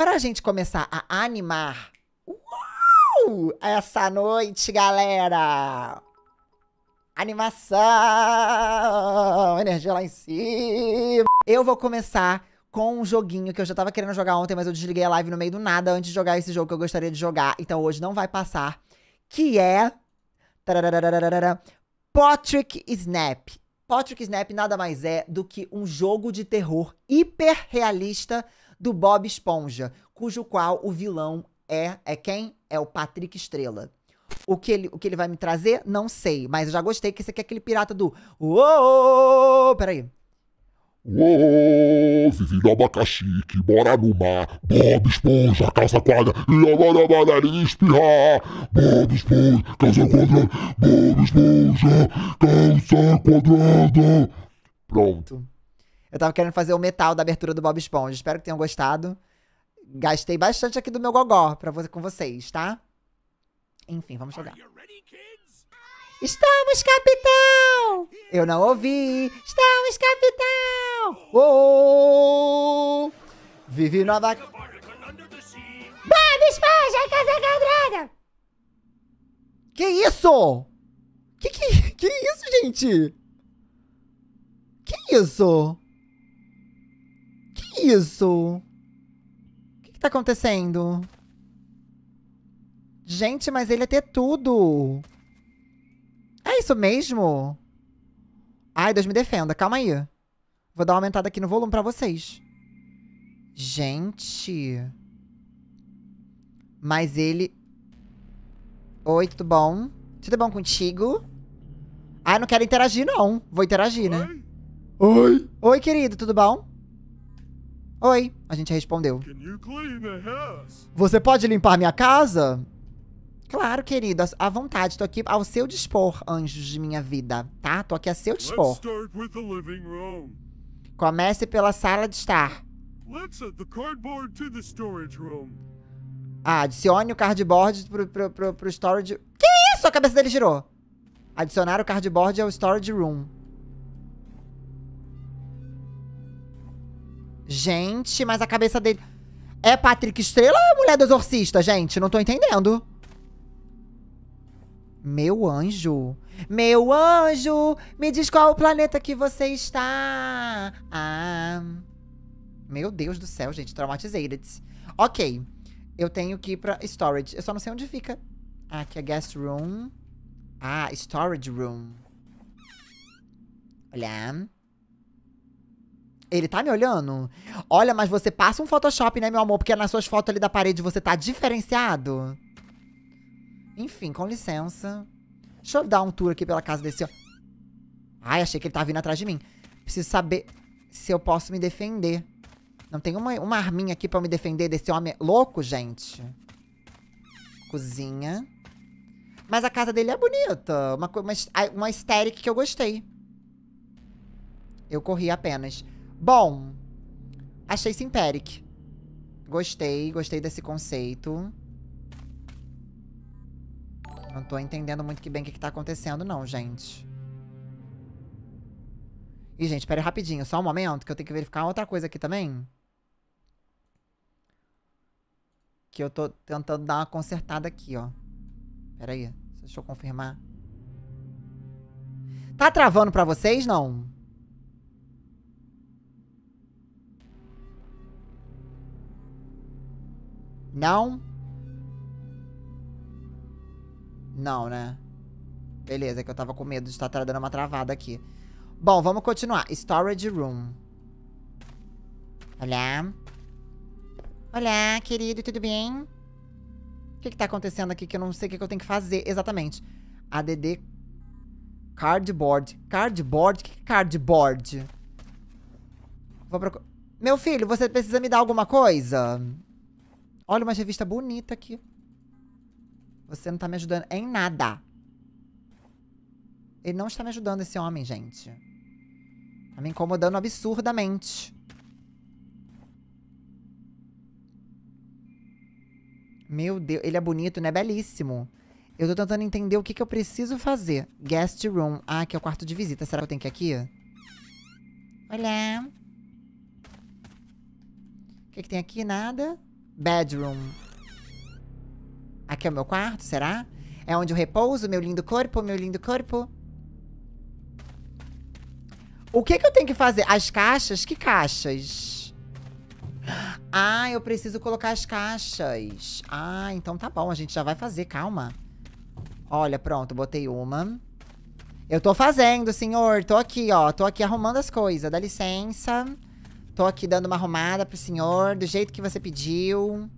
para a gente começar a animar uau, essa noite, galera! Animação! Energia lá em cima! Eu vou começar com um joguinho que eu já tava querendo jogar ontem, mas eu desliguei a live no meio do nada antes de jogar esse jogo que eu gostaria de jogar. Então hoje não vai passar. Que é. Patrick Snap. Patrick Snap nada mais é do que um jogo de terror hiperrealista do Bob Esponja, cujo qual o vilão é é quem? É o Patrick Estrela. O que, ele, o que ele vai me trazer, não sei. Mas eu já gostei que esse aqui é aquele pirata do. Uou! Peraí. Uou, vivi no abacaxi, que mora no mar. Bob Esponja, calça quadra, e a maravilha espirrar. Bob Esponja, calça quadrada. Bob Esponja, calça quadrada. Pronto. Eu tava querendo fazer o metal da abertura do Bob Esponja. Espero que tenham gostado. Gastei bastante aqui do meu gogó pra você, com vocês, tá? Enfim, vamos jogar. Estamos, capitão! Eu não ouvi! Estamos, capitão! Oh! Vive nova... Bob Esponja, Casa Quadrada! Que isso? Que que, que isso, gente? Que isso? isso? O que, que tá acontecendo? Gente, mas ele ia é ter tudo. É isso mesmo? Ai, Deus me defenda. Calma aí. Vou dar uma aumentada aqui no volume pra vocês. Gente. Mas ele... Oi, tudo bom? Tudo bom contigo? Ai, não quero interagir, não. Vou interagir, né? Oi. Oi, Oi querido, tudo bom? Oi, a gente respondeu. Você pode limpar minha casa? Claro, querido, à vontade. Tô aqui ao seu dispor, anjos de minha vida, tá? Tô aqui a seu dispor. Comece pela sala de estar. Ah, adicione o cardboard pro, pro, pro, pro storage... Que isso? A cabeça dele girou. Adicionar o cardboard ao storage room. Gente, mas a cabeça dele. É Patrick Estrela ou é a mulher do exorcista, gente? Não tô entendendo. Meu anjo. Meu anjo, me diz qual o planeta que você está. Ah. Meu Deus do céu, gente. Traumatizei. Ok. Eu tenho que ir pra storage. Eu só não sei onde fica. Ah, aqui é guest room. Ah, storage room. Olha. Ele tá me olhando? Olha, mas você passa um Photoshop, né, meu amor? Porque nas suas fotos ali da parede você tá diferenciado. Enfim, com licença. Deixa eu dar um tour aqui pela casa desse... Ai, achei que ele tava tá vindo atrás de mim. Preciso saber se eu posso me defender. Não tem uma, uma arminha aqui pra eu me defender desse homem louco, gente? Cozinha. Mas a casa dele é bonita. Uma, uma, uma estética que eu gostei. Eu corri apenas. Bom, achei Simperic. Gostei, gostei desse conceito. Não tô entendendo muito que bem o que, que tá acontecendo, não, gente. E, gente, pera aí rapidinho, só um momento, que eu tenho que verificar outra coisa aqui também. Que eu tô tentando dar uma consertada aqui, ó. Pera aí, deixa eu confirmar. Tá travando pra vocês, não? Não. Não? Não, né? Beleza, é que eu tava com medo de estar dando uma travada aqui. Bom, vamos continuar. Storage Room. Olá. Olá, querido, tudo bem? O que que tá acontecendo aqui que eu não sei o que, que eu tenho que fazer exatamente? ADD Cardboard. Cardboard? O que, que é cardboard? Vou procurar... Meu filho, você precisa me dar alguma coisa? Olha uma revista bonita aqui. Você não tá me ajudando em nada. Ele não está me ajudando, esse homem, gente. Tá me incomodando absurdamente. Meu Deus, ele é bonito, né? Belíssimo. Eu tô tentando entender o que, que eu preciso fazer. Guest room. Ah, aqui é o quarto de visita. Será que eu tenho que ir aqui? Olá. O que, que tem aqui? Nada. Bedroom. Aqui é o meu quarto, será? É onde eu repouso, meu lindo corpo, meu lindo corpo. O que, que eu tenho que fazer? As caixas? Que caixas? Ah, eu preciso colocar as caixas. Ah, então tá bom. A gente já vai fazer, calma. Olha, pronto, botei uma. Eu tô fazendo, senhor. Tô aqui, ó. Tô aqui arrumando as coisas. Dá licença. Tô aqui dando uma arrumada pro senhor, do jeito que você pediu.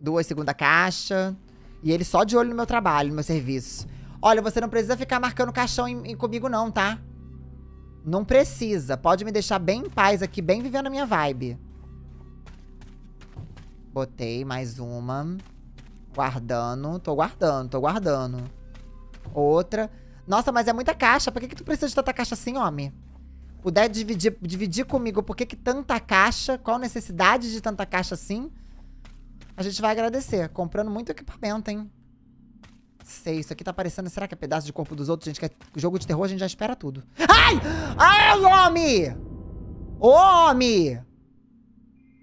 Duas segunda caixa. E ele só de olho no meu trabalho, no meu serviço. Olha, você não precisa ficar marcando caixão em, em comigo não, tá? Não precisa. Pode me deixar bem em paz aqui, bem vivendo a minha vibe. Botei mais uma. Guardando. Tô guardando, tô guardando. Outra. Nossa, mas é muita caixa. Por que, que tu precisa de tanta caixa assim, homem? puder dividir, dividir comigo por que, tanta caixa, qual necessidade de tanta caixa assim, a gente vai agradecer. Comprando muito equipamento, hein? Sei, isso aqui tá parecendo. Será que é pedaço de corpo dos outros? A gente quer jogo de terror, a gente já espera tudo. Ai! Ai, ah, é homem! Homem!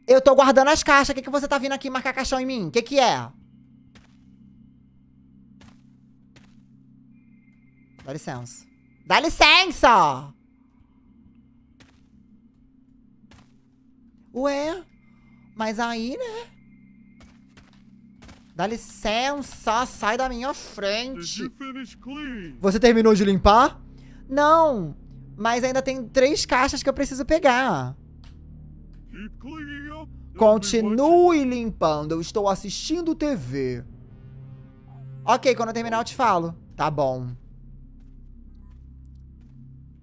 Eu tô guardando as caixas. O que, que você tá vindo aqui marcar caixão em mim? O que, que é? Dá licença. Dá licença! Ué, mas aí, né? Dá licença, sai da minha frente. Você terminou de limpar? Não, mas ainda tem três caixas que eu preciso pegar. Continue limpando, eu estou assistindo TV. Ok, quando eu terminar eu te falo. Tá bom.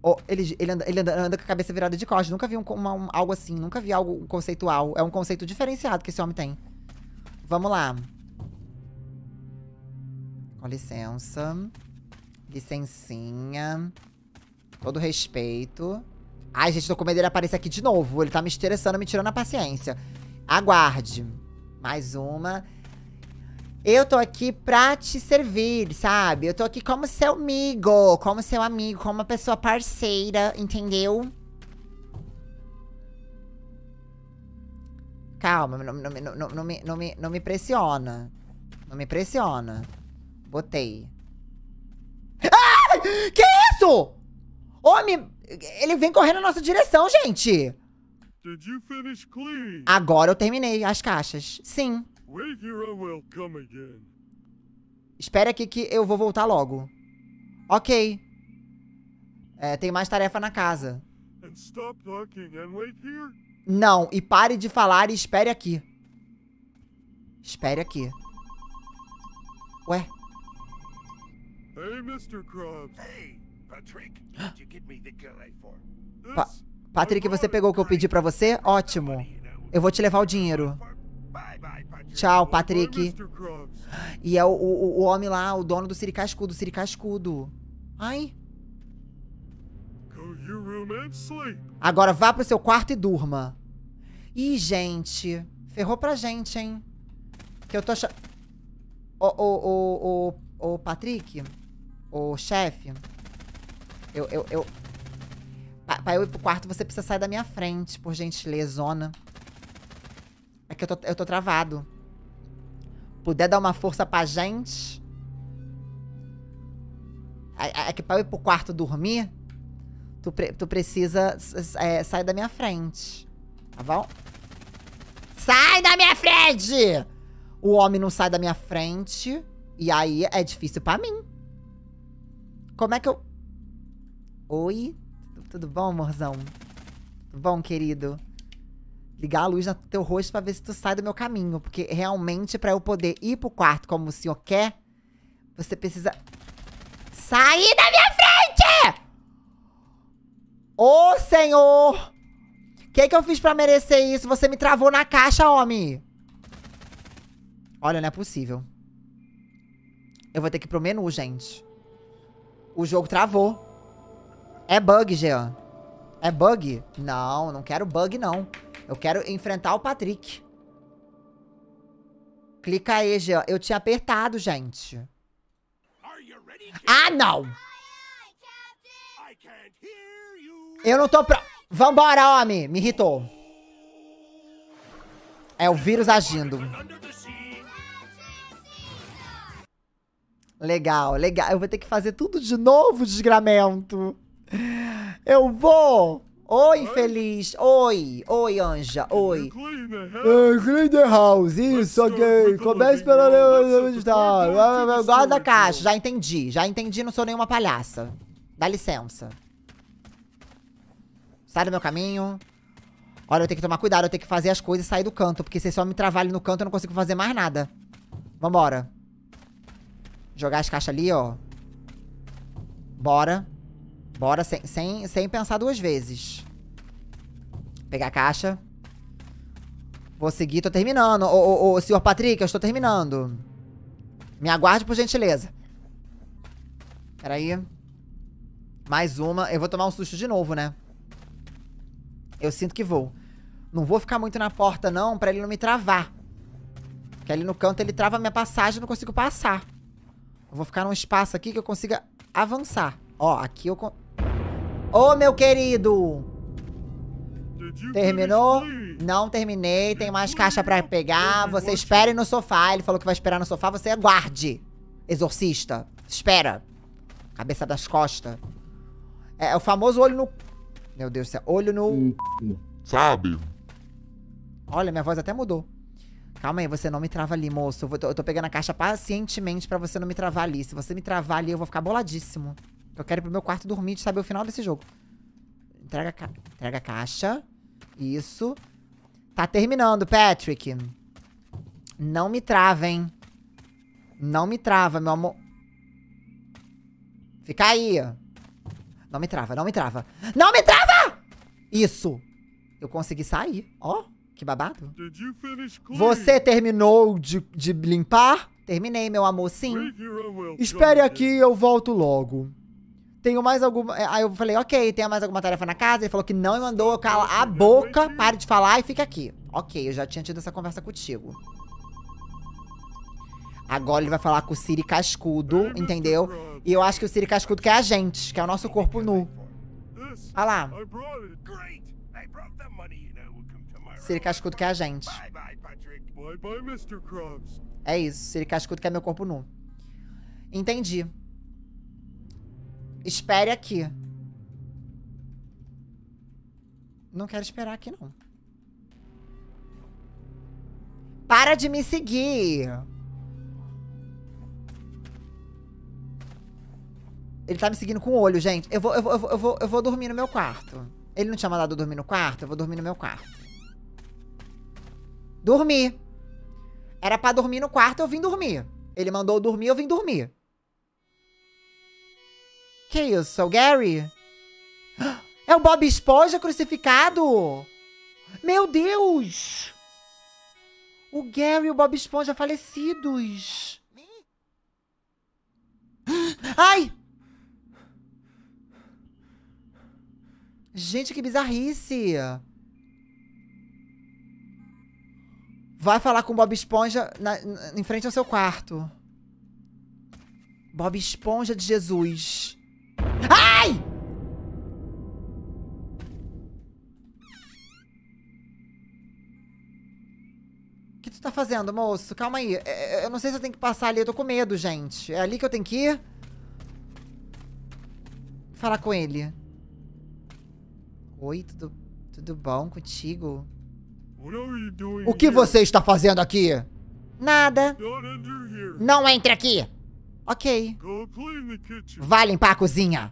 Oh, ele, ele, anda, ele anda, anda, com a cabeça virada de costas. Nunca vi um, uma, um, algo assim. Nunca vi algo conceitual. É um conceito diferenciado que esse homem tem. Vamos lá. Com licença. Licencinha. Todo respeito. Ai, gente, tô com medo dele aparecer aqui de novo. Ele tá me estressando, me tirando a paciência. Aguarde. Mais uma. Eu tô aqui pra te servir, sabe? Eu tô aqui como seu amigo, como seu amigo, como uma pessoa parceira, entendeu? Calma, não, não, não, não, me, não, me, não me pressiona. Não me pressiona. Botei. Ah! Que isso? Homem, ele vem correndo na nossa direção, gente. Agora eu terminei as caixas. Sim. Espere Espera aqui que eu vou voltar logo. Ok. É, tem mais tarefa na casa. Não, e pare de falar e espere aqui. Espere aqui. Ué? Hey, Mr. Krabs. Hey, Patrick, did you get me the guy for? Pa Patrick, você pegou o que eu pedi para você? Ótimo. Eu vou te levar o dinheiro. Tchau, Patrick. E é o, o, o homem lá, o dono do Siricascudo, Siricascudo. Ai. Agora vá pro seu quarto e durma. Ih, gente. Ferrou pra gente, hein? Que eu tô achando... Ô, ô, ô, ô, Patrick? Ô, chefe? Eu, eu, eu... Pra, eu ir pro quarto, você precisa sair da minha frente, por gentileza, É que eu tô, eu tô travado puder dar uma força pra gente. É, que pra eu ir pro quarto dormir, tu, pre tu precisa é, sair da minha frente. Tá bom? Sai da minha frente! O homem não sai da minha frente. E aí é difícil pra mim. Como é que eu. Oi? Tudo bom, amorzão? Tudo bom, querido? ligar a luz no teu rosto para ver se tu sai do meu caminho. Porque realmente, para eu poder ir pro quarto como o senhor quer, você precisa sair da minha frente! Ô, senhor! O que, que eu fiz para merecer isso? Você me travou na caixa, homem! Olha, não é possível. Eu vou ter que ir pro menu, gente. O jogo travou. É bug, Jean. É bug? Não, não quero bug, não. Eu quero enfrentar o Patrick. Clica aí, Jean. Eu tinha apertado, gente. Ah, não! Eu não tô pro... Vambora, homem! Me irritou. É o vírus agindo. Legal, legal. Eu vou ter que fazer tudo de novo, desgramento. Eu vou! Oi, feliz. Oi. Oi, Anja. Oi. Clean the house. É, isso, ok. Comece pela onde Guarda a caixa. Já entendi. Já entendi. Não sou nenhuma palhaça. Dá licença. Sai do meu caminho. Olha, eu tenho que tomar cuidado. Eu tenho que fazer as coisas e sair do canto. Porque se só me travar ali no canto, eu não consigo fazer mais nada. Vambora. Jogar as caixas ali, ó. Bora. Bora, sem, sem, sem pensar duas vezes. Pegar a caixa. Vou seguir, tô terminando. Ô, ô, ô, senhor Patrick, eu estou terminando. Me aguarde, por gentileza. Peraí. Mais uma. Eu vou tomar um susto de novo, né? Eu sinto que vou. Não vou ficar muito na porta, não, pra ele não me travar. Porque ali no canto ele trava minha passagem, eu não consigo passar. Eu vou ficar num espaço aqui que eu consiga avançar. Ó, aqui eu... Ô, oh, meu querido! Terminou? Não terminei, tem mais caixa pra pegar. Você espere no sofá. Ele falou que vai esperar no sofá, você aguarde. Exorcista. Espera. Cabeça das costas. É, é o famoso olho no... Meu Deus do céu. Olho no... Sabe? Olha, minha voz até mudou. Calma aí, você não me trava ali, moço. Eu tô, eu tô pegando a caixa pacientemente pra você não me travar ali. Se você me travar ali, eu vou ficar boladíssimo. Eu quero ir pro meu quarto dormir de saber o final desse jogo. Entrega, ca... Entrega a caixa. Isso. Tá terminando, Patrick. Não me hein. Não me trava, meu amor. Fica aí. Não me trava, não me trava. Não me trava! Isso. Eu consegui sair. Ó, oh, que babado. Você terminou de, de limpar? Terminei, meu amor, sim. Espere aqui, eu volto logo. Tenho mais alguma. É, aí eu falei, ok, tem mais alguma tarefa na casa? Ele falou que não e mandou eu calar a boca, pare de falar e fica aqui. Ok, eu já tinha tido essa conversa contigo. Agora ele vai falar com o Siri Cascudo, entendeu? E eu acho que o Siri Cascudo quer a gente, que é o nosso corpo nu. Olha lá. Siri Cascudo quer a gente. É isso, Siri Cascudo quer meu corpo nu. Entendi. Espere aqui. Não quero esperar aqui, não. Para de me seguir! Ele tá me seguindo com o olho, gente. Eu vou, eu vou, eu vou, eu vou, eu vou dormir no meu quarto. Ele não tinha mandado dormir no quarto? Eu vou dormir no meu quarto. Dormir. Era pra dormir no quarto, eu vim dormir. Ele mandou dormir, eu vim dormir. Que isso? É o Gary? É o Bob Esponja crucificado? Meu Deus! O Gary e o Bob Esponja falecidos. Ai! Gente, que bizarrice! Vai falar com o Bob Esponja na, na, em frente ao seu quarto. Bob Esponja de Jesus. Ai! O que tu tá fazendo, moço? Calma aí. É, é, eu não sei se eu tenho que passar ali. Eu tô com medo, gente. É ali que eu tenho que ir? Falar com ele. Oi, tudo, tudo bom contigo? O que você está fazendo aqui? Nada. Não entre aqui! Ok. Vai limpar a cozinha.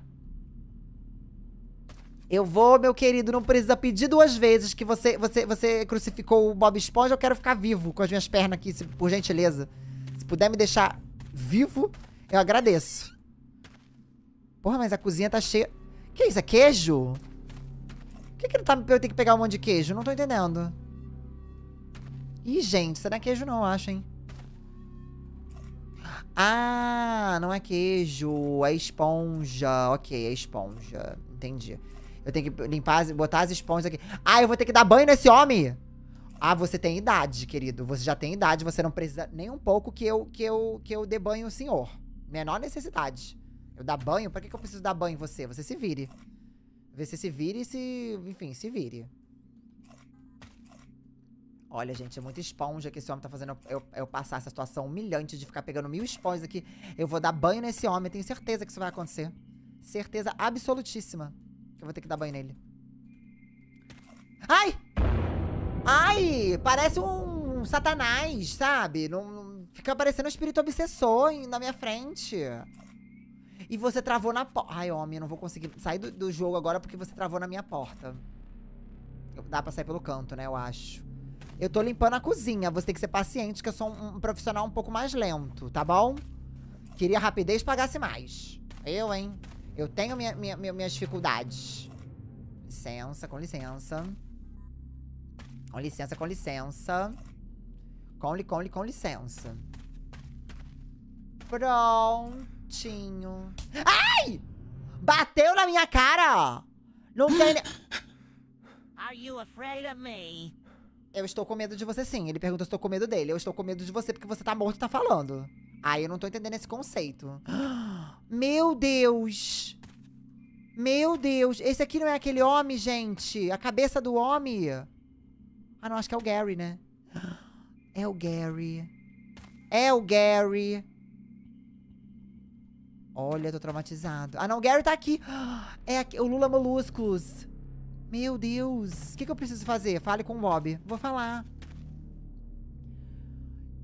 Eu vou, meu querido, não precisa pedir duas vezes que você, você, você crucificou o Bob Esponja. Eu quero ficar vivo com as minhas pernas aqui, se, por gentileza. Se puder me deixar vivo, eu agradeço. Porra, mas a cozinha tá cheia... Que isso, é queijo? Por que, que ele tá... Eu tenho que pegar um monte de queijo? Não tô entendendo. Ih, gente, será é queijo não, eu acho, hein? Ah, não é queijo, é esponja. Ok, é esponja. Entendi. Eu tenho que limpar, botar as esponjas aqui. Ah, eu vou ter que dar banho nesse homem? Ah, você tem idade, querido. Você já tem idade, você não precisa nem um pouco que eu, que eu, que eu dê banho o senhor. Menor necessidade. Eu dar banho? Pra que, que eu preciso dar banho em você? Você se vire. Você se vire e se. Enfim, se vire. Olha, gente, é muita esponja que esse homem tá fazendo eu, eu passar essa situação humilhante de ficar pegando mil esponjas aqui. Eu vou dar banho nesse homem, tenho certeza que isso vai acontecer. Certeza absolutíssima que eu vou ter que dar banho nele. Ai! Ai! Parece um, satanás, sabe? Não, não, fica parecendo um espírito obsessor na minha frente. E você travou na porta. Ai, homem, eu não vou conseguir sair do, do jogo agora porque você travou na minha porta. Dá pra sair pelo canto, né? Eu acho. Eu tô limpando a cozinha. Você tem que ser paciente, que eu sou um, profissional um pouco mais lento, tá bom? Queria rapidez, pagasse mais. Eu, hein? Eu tenho minha, minha, minha, minhas dificuldades. Licença, com licença. Com licença, com licença. Com, li, com, li, com licença. Prontinho. Ai! Bateu na minha cara! Não tem... Are you afraid of me? Eu estou com medo de você sim. Ele pergunta, eu estou com medo dele. Eu estou com medo de você porque você tá morto e tá falando. Aí ah, eu não tô entendendo esse conceito. Meu Deus! Meu Deus! Esse aqui não é aquele homem, gente? A cabeça do homem? Ah, não, acho que é o Gary, né? É o Gary. É o Gary. Olha, tô traumatizado. Ah, não, o Gary tá aqui. É aqui, o Lula Moluscos. Meu Deus, o que, que, eu preciso fazer? Fale com o Bob. Vou falar.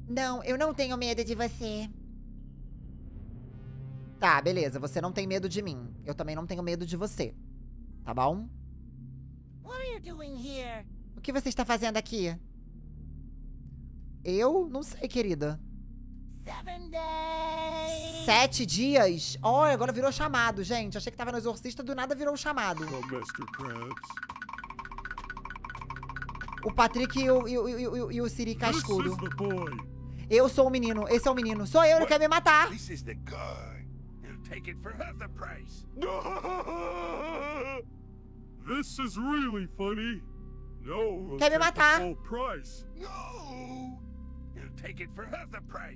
Não, eu não tenho medo de você. Tá, beleza. Você não tem medo de mim. Eu também não tenho medo de você. Tá bom? O que você está fazendo aqui? Eu? Não sei, querida. Sete dias? Olha, agora virou chamado, gente. Achei que tava no exorcista, do nada virou um chamado. Oh, o Patrick e o, e, o, e, e o Siri cascudo. Eu sou o menino, esse é o menino. Sou eu, ele quer me matar. This is the guy. He'll take it for half the price. This is really funny. No, quer me matar. Price. No.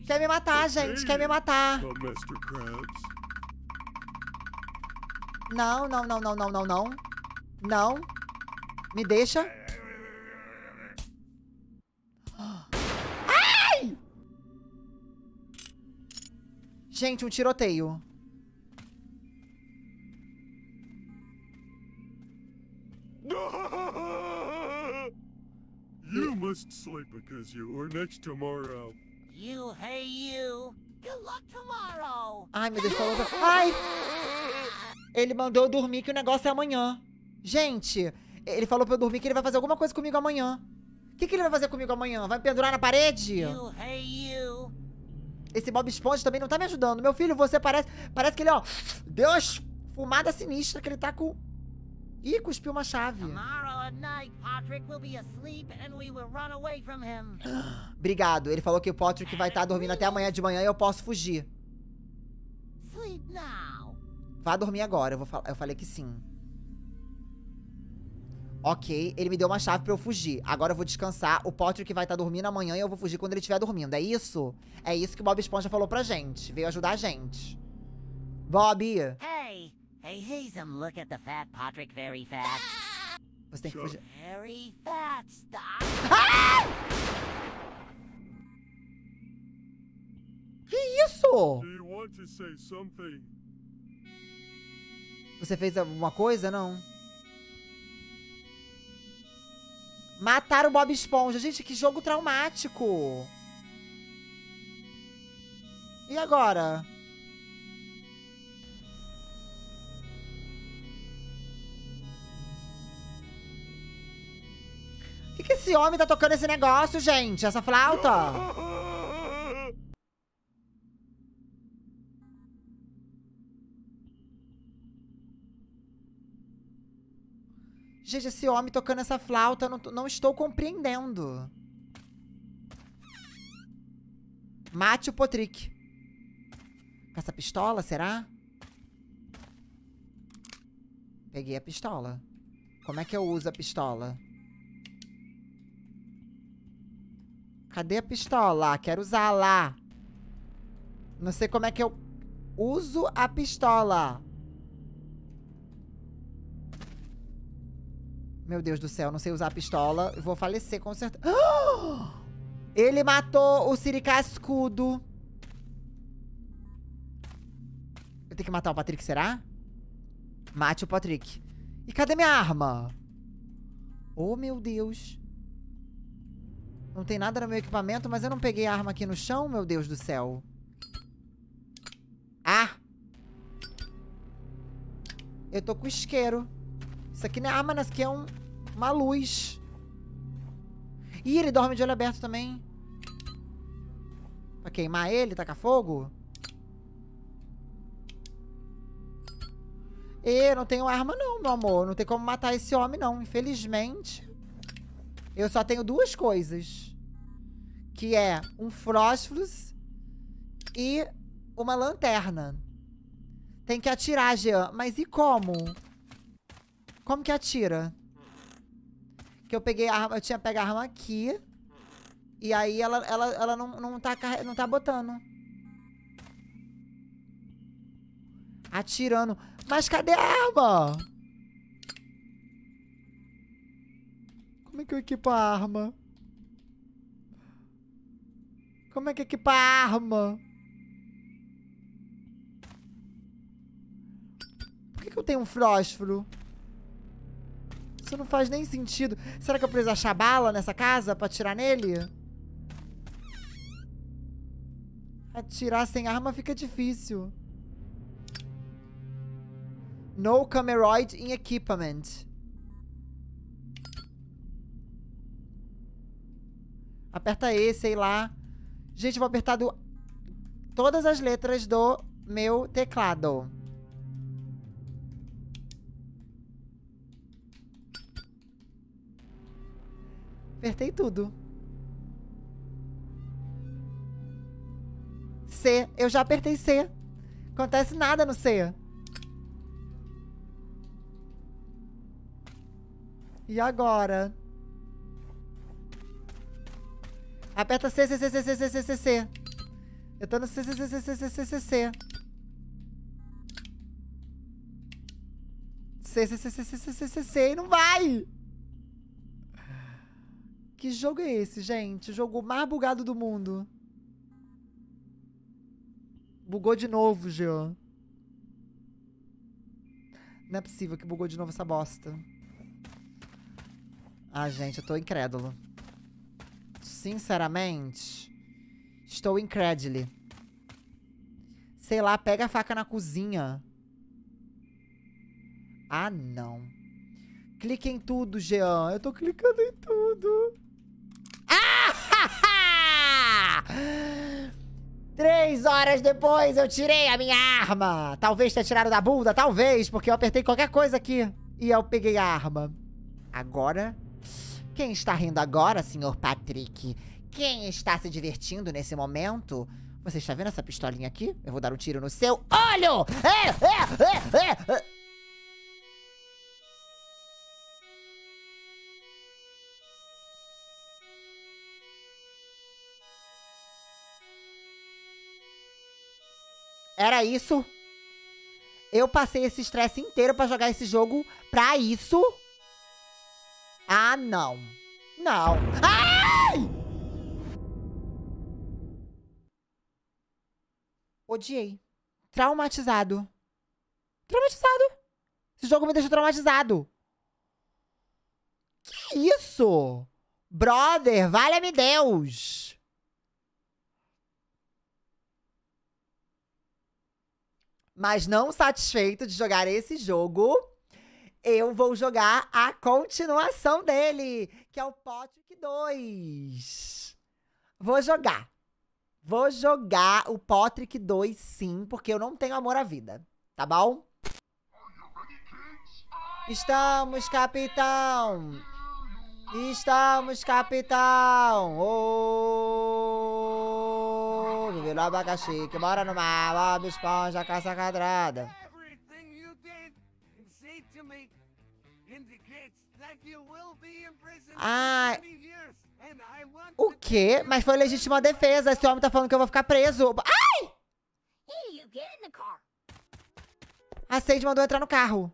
Quer me matar, gente. Quer me matar. Oh, não, não, não, não, não, não, não. Não. Me deixa. Ai! Gente, um tiroteio. must sleep because you are next tomorrow. You, hey you. Good luck tomorrow. Ai, meu Deus, falou... Ai! Ele mandou eu dormir que o negócio é amanhã. Gente, ele falou pra eu dormir que ele vai fazer alguma coisa comigo amanhã. O que, que ele vai fazer comigo amanhã? Vai me pendurar na parede? You, hey you. Esse Bob Esponja também não tá me ajudando. Meu filho, você parece... Parece que ele, ó... Deu uma fumada sinistra que ele tá com... Ih, cuspiu uma chave. Tomorrow night, Patrick will be asleep and we will run away from him. Obrigado. Ele falou que o Patrick vai estar tá dormindo até amanhã de manhã e eu posso fugir. Sleep now. Vá dormir agora. Eu, vou eu falei que sim. Ok, ele me deu uma chave para eu fugir. Agora eu vou descansar. O Patrick vai estar tá dormindo amanhã e eu vou fugir quando ele estiver dormindo. É isso? É isso que o Bob Esponja falou pra gente. Veio ajudar a gente. Bob! Hey! Hey, Hazem, look at the fat Patrick very fast. Você tem que fugir. Very fast. Ah! Que isso? Você fez alguma coisa? Não. Mataram o Bob Esponja. Gente, que jogo traumático. E agora? que esse homem tá tocando esse negócio, gente? Essa flauta? Gente, esse homem tocando essa flauta, eu não, não estou compreendendo. Mate o Potrick. Com essa pistola, será? Peguei a pistola. Como é que eu uso a pistola? Cadê a pistola? Quero usar lá. Não sei como é que eu uso a pistola. Meu Deus do céu, não sei usar a pistola. Eu vou falecer, com certeza. Ele matou o Siri Cascudo. Eu tenho que matar o Patrick, será? Mate o Patrick. E cadê minha arma? Oh, meu Deus. Não tem nada no meu equipamento, mas eu não peguei arma aqui no chão, meu Deus do céu. Ah! Eu tô com isqueiro. Isso aqui não é arma, né? isso aqui é um, uma luz. Ih, ele dorme de olho aberto também. Pra queimar ele, tacar fogo? E não tenho arma não, meu amor. Não tem como matar esse homem não, infelizmente. Eu só tenho duas coisas. Que é um fósforos e uma lanterna. Tem que atirar, Jean. Mas e como? Como que atira? Que eu peguei a arma... Eu tinha pegado a arma aqui. E aí ela, ela, ela não, não, tá, não tá botando. Atirando. Mas cadê a arma? Como é que eu equipo a arma? Como é que equipa a arma? Por que, que eu tenho um fósforo? Isso não faz nem sentido. Será que eu preciso achar bala nessa casa pra atirar nele? Atirar sem arma fica difícil. No cameroid in equipment. Aperta E, sei lá. Gente, vou apertar do... todas as letras do meu teclado. Apertei tudo. C. Eu já apertei C. Acontece nada no C. E agora? Aperta C, C, C, C, C, C, C, C, C. Eu tô no C, C, C, C, C, C, C, C, C. C, C, C, C, C, C, C, C, C, e não vai! Que jogo é esse, gente? O jogo mais bugado do mundo. Bugou de novo, Jean. Não é possível que bugou de novo essa bosta. Ah, gente, eu tô incrédulo. Sinceramente, estou incrédulo. Sei lá, pega a faca na cozinha. Ah, não. Clique em tudo, Jean. Eu tô clicando em tudo. Ah! Três horas depois eu tirei a minha arma. Talvez tenha tirado da bunda, talvez, porque eu apertei qualquer coisa aqui. E eu peguei a arma. Agora quem está rindo agora, senhor Patrick? Quem está se divertindo nesse momento? Você está vendo essa pistolinha aqui? Eu vou dar um tiro no seu olho! É, é, é, é, é. Era isso. Eu passei esse estresse inteiro para jogar esse jogo pra isso. Ah, não. Não. Ai! Odiei. Traumatizado. Traumatizado. Esse jogo me deixou traumatizado. Que isso? Brother, valha-me Deus. Mas não satisfeito de jogar esse jogo, eu vou jogar a continuação dele, que é o Potrick 2. Vou jogar. Vou jogar o Potrick 2 sim, porque eu não tenho amor à vida, tá bom? Estamos, capitão! Estamos, capitão! Ô! Oh, abacaxi que mora no mar, Bob Esponja, caça quadrada. Ah. O quê? Mas foi legítima defesa. Esse homem tá falando que eu vou ficar preso. Ai! A Sage mandou entrar no carro.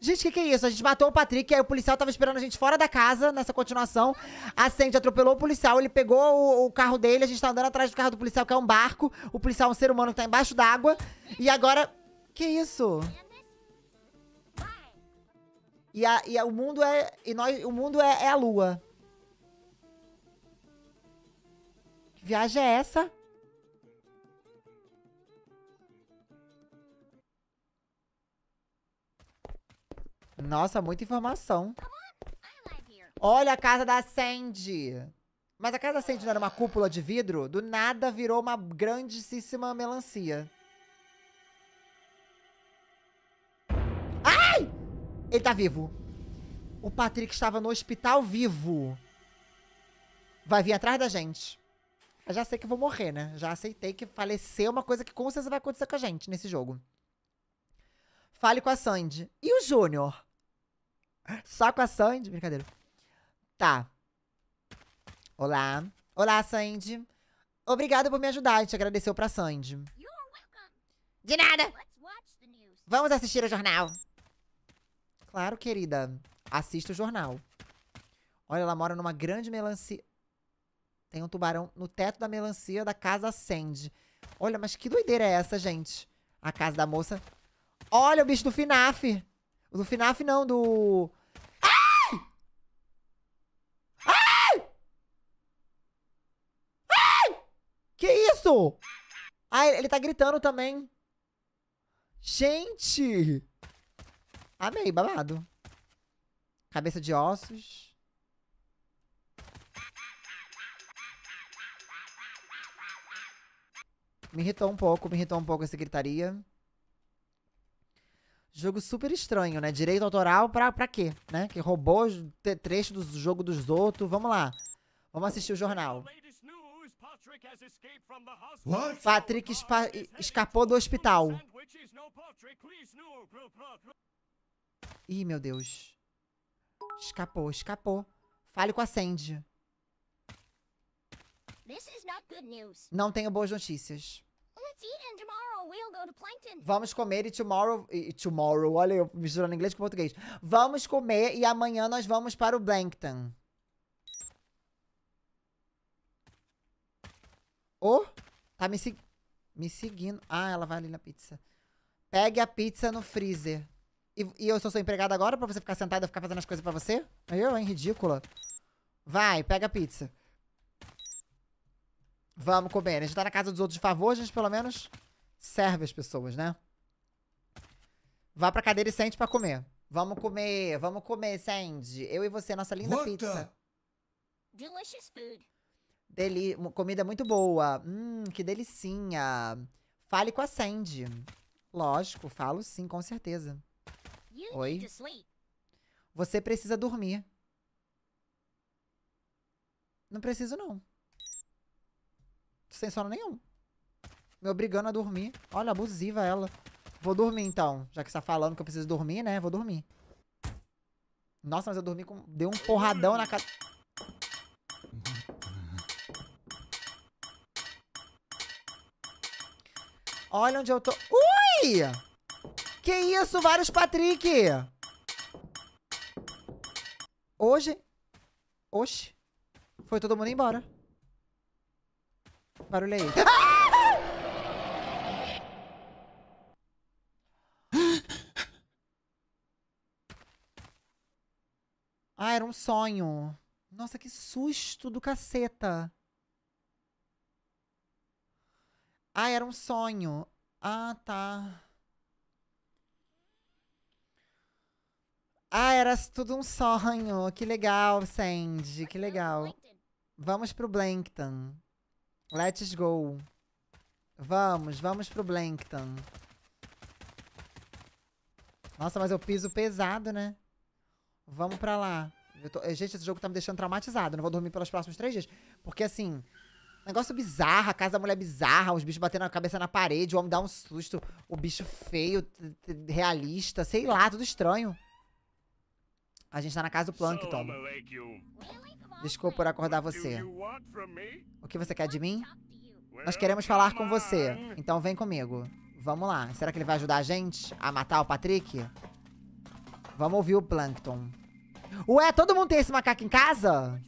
Gente, o que, que, é isso? A gente matou o Patrick, aí o policial tava esperando a gente fora da casa, nessa continuação. A Sandy atropelou o policial, ele pegou o, o, carro dele, a gente tá andando atrás do carro do policial, que é um barco. O policial é um ser humano que tá embaixo d'água. E agora... Que é isso? E, a, e a, o mundo é. E nós, o mundo é, é a lua. Que viagem é essa? Nossa, muita informação. Olha a casa da Sandy. Mas a casa da Sandy não era uma cúpula de vidro? Do nada virou uma grandíssima melancia. Ele tá vivo. O Patrick estava no hospital vivo. Vai vir atrás da gente. Eu já sei que vou morrer, né? Já aceitei que falecer é uma coisa que com certeza vai acontecer com a gente nesse jogo. Fale com a Sandy. E o Júnior? Só com a Sandy? Brincadeira. Tá. Olá. Olá, Sandy. Obrigada por me ajudar. A gente agradeceu pra Sandy. De nada. Vamos assistir ao jornal. Claro, querida. Assista o jornal. Olha, ela mora numa grande melancia. Tem um tubarão no teto da melancia da casa Acende. Olha, mas que doideira é essa, gente? A casa da moça. Olha o bicho do FNAF. Do FNAF não, do... Ai! Ai! Ai! Que isso? Ah, ele tá gritando também. Gente! Amei, babado. Cabeça de ossos. Me irritou um pouco, me irritou um pouco essa gritaria. Jogo super estranho, né? Direito autoral pra, pra quê, né? Que roubou trecho do jogo dos outros. Vamos lá. Vamos assistir o jornal. What? Patrick escapou do hospital. Ih, meu Deus. Escapou, escapou. Fale com a Sandy. Não tenho boas notícias. Vamos comer e tomorrow... E tomorrow, olha eu misturando inglês com português. Vamos comer e amanhã nós vamos para o Plankton. Oh, tá me, se... me seguindo. Ah, ela vai ali na pizza. Pegue a pizza no freezer. E, e eu sou seu empregado agora pra você ficar sentada e ficar fazendo as coisas pra você? Eu, hein? Ridícula. Vai, pega a pizza. Vamos comer. A gente tá na casa dos outros de favor, a gente pelo menos serve as pessoas, né? Vá pra cadeira e sente pra comer. Vamos comer, vamos comer, Sandy. Eu e você, nossa linda What pizza. The... Delicious food. Deli comida muito boa. Hum, que delicinha. Fale com a Sandy. Lógico, falo sim, com certeza. Oi? Você precisa dormir. Não preciso, não. Sem sono nenhum. Me obrigando a dormir. Olha, abusiva ela. Vou dormir, então. Já que você tá falando que eu preciso dormir, né? Vou dormir. Nossa, mas eu dormi com... Deu um porradão na cara... Olha onde eu tô... Ui! Que isso, vários Patrick! Hoje... Oxi. Foi todo mundo embora. Barulho aí. Ah, era um sonho. Nossa, que susto do caceta. Ah, era um sonho. Ah, tá. Ah, era tudo um sonho. Que legal, Sandy. Que legal. Vamos pro Blankton. Let's go. Vamos, vamos pro Blankton. Nossa, mas eu piso pesado, né? Vamos pra lá. Eu tô... Eh, gente, esse jogo tá me deixando traumatizado. Não vou dormir pelos próximos três dias. Porque, assim, negócio bizarro. A casa da mulher bizarra. Os bichos batendo a cabeça na parede. O homem dá um susto. O bicho feio, realista. Sei lá, tudo estranho. A gente tá na casa do Plankton. Desculpa por acordar você. O que você quer de mim? Nós queremos falar com você, então vem comigo. Vamos lá. Será que ele vai ajudar a gente a matar o Patrick? Vamos ouvir o Plankton. Ué, todo mundo tem esse macaco em casa?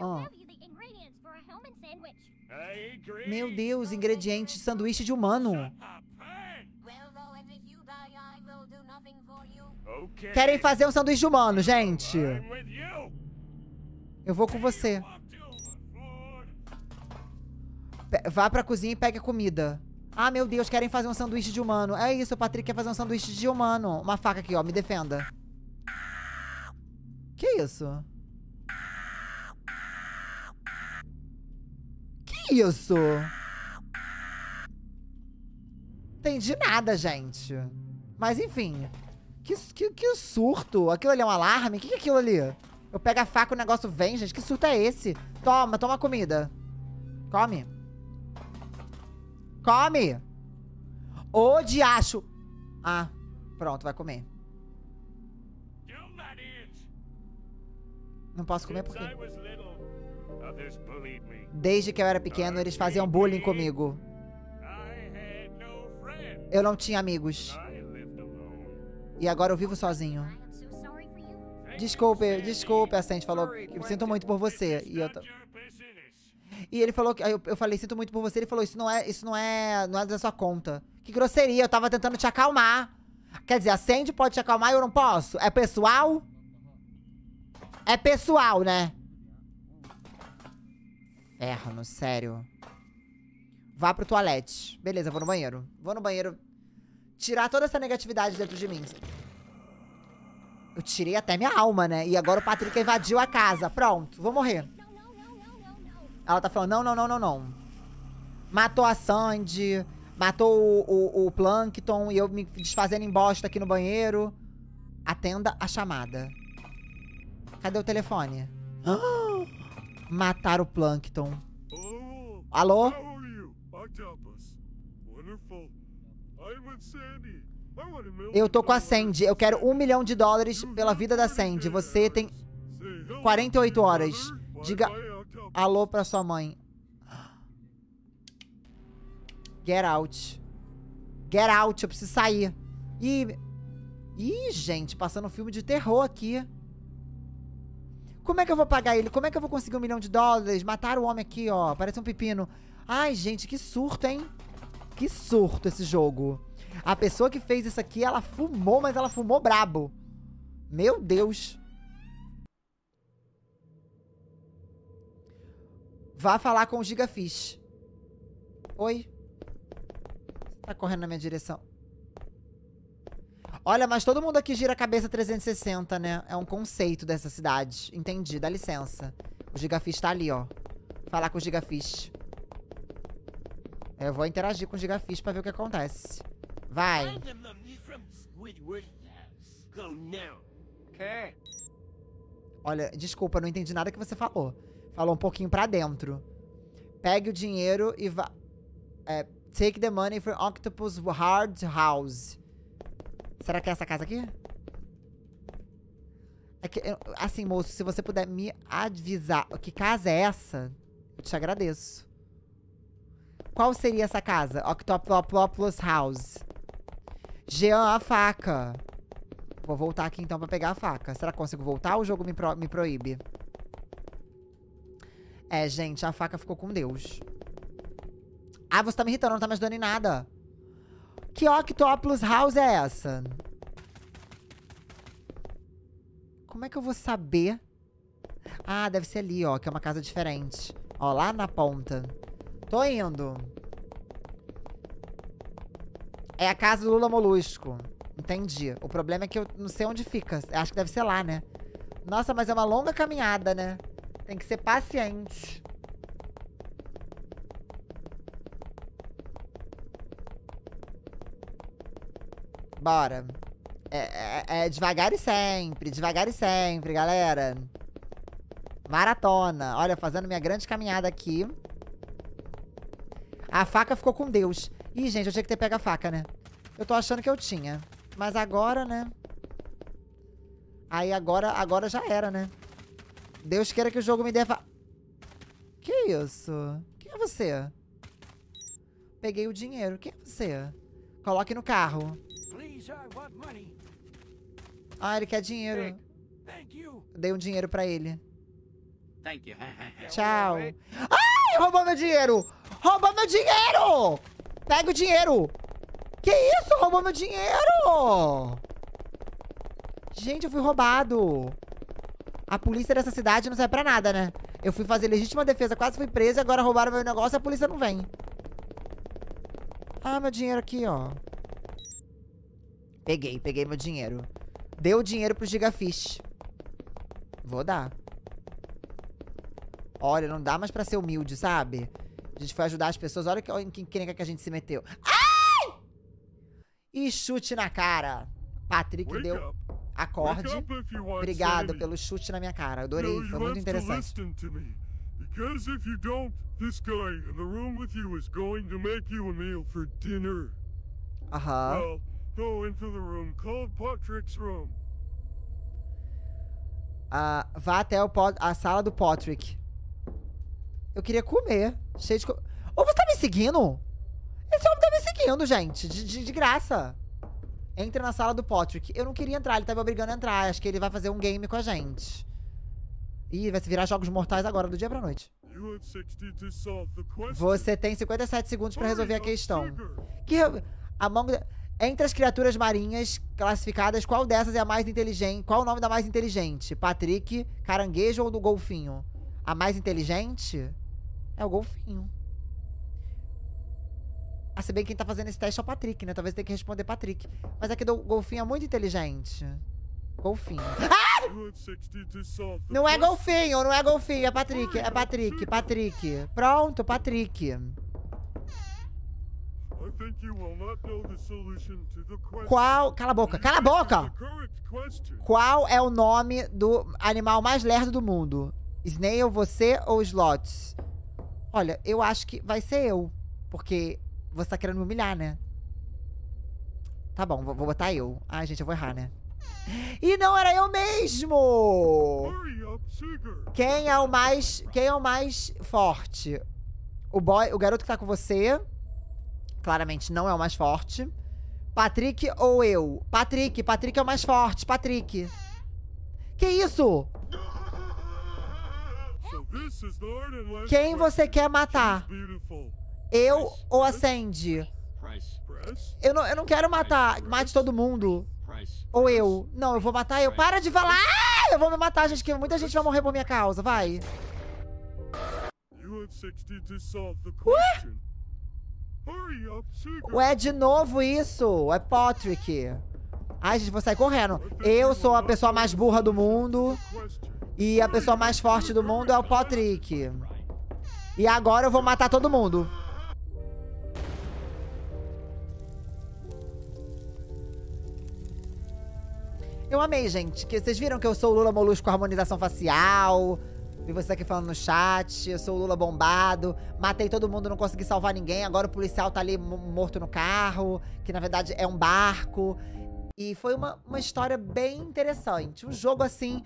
Oh. Meu Deus, ingredientes de sanduíche de humano. Querem fazer um sanduíche humano, gente. Eu vou com você. vá pra cozinha e pegue a comida. Ah, meu Deus, querem fazer um sanduíche de humano. É isso, o Patrick quer fazer um sanduíche de humano. Uma faca aqui, ó, me defenda. Que isso? Que isso? Entendi nada, gente. Mas enfim. Que, que, que surto? Aquilo ali é um alarme? O que, que é aquilo ali? Eu pego a faca e o negócio vem, gente. Que surto é esse? Toma, toma comida. Come. Come! Ô, diacho! Ah, pronto, vai comer. Não posso comer por quê? Desde que eu era pequeno, eles faziam bullying comigo. Eu não tinha amigos. E agora eu vivo sozinho. Desculpe, desculpe, a Sandy falou. Eu sinto muito por você. E eu tô... E ele falou que. Eu, eu falei, sinto muito por você. Ele falou, isso não é. Isso não é. Não é da sua conta. Que grosseria, eu tava tentando te acalmar. Quer dizer, a Sandy pode te acalmar e eu não posso? É pessoal? É pessoal, né? Ferro, sério. Vá pro toalete. Beleza, vou no banheiro. Vou no banheiro tirar toda essa negatividade dentro de mim. Eu tirei até minha alma, né? E agora o Patrick invadiu a casa. Pronto, vou morrer. Ela tá falando, não, não, não, não, não. Matou a Sandy, matou o, o, o Plankton e eu me desfazendo em bosta aqui no banheiro. Atenda a chamada. Cadê o telefone? Ah! Matar o Plankton. Alô? Eu tô com a Sandy. Eu quero um milhão de dólares pela vida da Sandy. Você tem 48 horas. Diga alô pra sua mãe. Get out. Get out, eu preciso sair. E. Ih, gente, passando um filme de terror aqui. Como é que eu vou pagar ele? Como é que eu vou conseguir um milhão de dólares? Mataram o homem aqui, ó. Parece um pepino. Ai, gente, que surto, hein? Que surto esse jogo. A pessoa que fez isso aqui, ela fumou, mas ela fumou brabo. Meu Deus. Vá falar com o Gigafish. Oi? tá correndo na minha direção. Olha, mas todo mundo aqui gira a cabeça 360, né? É um conceito dessa cidade. Entendi, dá licença. O Gigafish tá ali, ó. Falar com o Gigafish. É, eu vou interagir com o Gigafish pra ver o que acontece. Vai. Olha, desculpa, não entendi nada que você falou. Falou um pouquinho pra dentro. Pegue o dinheiro e vá... É, take the money from Octopus Hard House. Será que é essa casa aqui? É que, assim, moço, se você puder me avisar que casa é essa, eu te agradeço. Qual seria essa casa? Octopus House. Jean, a faca. Vou voltar aqui, então, pra pegar a faca. Será que consigo voltar ou o jogo me, pro me proíbe? É, gente, a faca ficou com Deus. Ah, você tá me irritando, não tá me ajudando em nada. Que Octopus House é essa? Como é que eu vou saber? Ah, deve ser ali, ó, que é uma casa diferente. Ó, lá na ponta. Tô indo. É a casa do Lula Molusco. Entendi. O problema é que eu não sei onde fica. Acho que deve ser lá, né? Nossa, mas é uma longa caminhada, né? Tem que ser paciente. Bora. É, é, é devagar e sempre, devagar e sempre, galera. Maratona. Olha, fazendo minha grande caminhada aqui. A faca ficou com Deus. Ih, gente, eu tinha que ter pego a faca, né? Eu tô achando que eu tinha. Mas agora, né? Aí agora, agora já era, né? Deus queira que o jogo me dê fa... Que isso? Quem é você? Peguei o dinheiro. Quem é você? Coloque no carro. Ah, ele quer dinheiro. Dei um dinheiro pra ele. Tchau. Ai, roubou meu dinheiro! Roubou meu dinheiro! Pega o dinheiro! Que isso? Roubou meu dinheiro! Gente, eu fui roubado. A polícia dessa cidade não serve pra nada, né? Eu fui fazer legítima defesa, quase fui preso, agora roubaram meu negócio e a polícia não vem. Ah, meu dinheiro aqui, ó. Peguei, peguei meu dinheiro. Deu o dinheiro pro Gigafish. Vou dar. Olha, não dá mais pra ser humilde, sabe? A gente foi ajudar as pessoas. Olha em que encrenca que a gente se meteu. Ai! E chute na cara. Patrick Wake deu up. acorde. Obrigado pelo chute na minha cara. Adorei, foi muito interessante. Because if you don't, this guy in the room with you is going to make you a meal for dinner. Uh huh. Well, go into the room called Patrick's room. Uh, vá até o a sala do Patrick. Eu queria comer. Cheio de. Ou você tá me seguindo? Esse homem tá me seguindo, gente. De, de, de graça. Entre na sala do Patrick. Eu não queria entrar, ele tá me obrigando a entrar. Acho que ele vai fazer um game com a gente. Ih, vai se virar jogos mortais agora, do dia pra noite. Você tem 57 segundos pra resolver a questão. Que. Among Entre as criaturas marinhas classificadas, qual dessas é a mais inteligente? Qual o nome da mais inteligente? Patrick, caranguejo ou do golfinho? A mais inteligente? É o golfinho. Ah, se bem que quem tá fazendo esse teste é o Patrick, né? Talvez tenha que responder Patrick. Mas aqui o golfinho é muito inteligente. Golfinho. Ah! Não é golfinho, não é golfinho. É Patrick, é Patrick, Patrick. Pronto, Patrick. Qual... Cala a boca, cala a boca! Qual é o nome do animal mais lerdo do mundo? Snail, você ou Slots? Olha, eu acho que vai ser eu. Porque você tá querendo me humilhar, né? Tá bom, vou, vou botar eu. Ai, gente, eu vou errar, né? E não era eu mesmo! Quem é o mais. Quem é o mais forte? O, boy, o garoto que tá com você. Claramente não é o mais forte. Patrick ou eu? Patrick, Patrick é o mais forte, Patrick. Que isso? Quem você quer matar? Eu ou a Sandy? Eu não, eu não quero matar. Mate todo mundo. Ou eu. Não, eu vou matar eu. Para de falar! Ah, eu vou me matar, gente, que muita gente vai morrer por minha causa. Vai. Ué? Ué, de novo isso. É Patrick. Ai, gente, vou sair correndo. Eu sou a pessoa mais burra do mundo. E a pessoa mais forte do mundo é o Patrick. E agora eu vou matar todo mundo. Eu amei, gente. Que vocês viram que eu sou o Lula Molusco harmonização facial. Vi vocês aqui falando no chat. Eu sou o Lula bombado. Matei todo mundo, não consegui salvar ninguém. Agora o policial tá ali morto no carro. Que na verdade é um barco. E foi uma, uma história bem interessante. Um jogo assim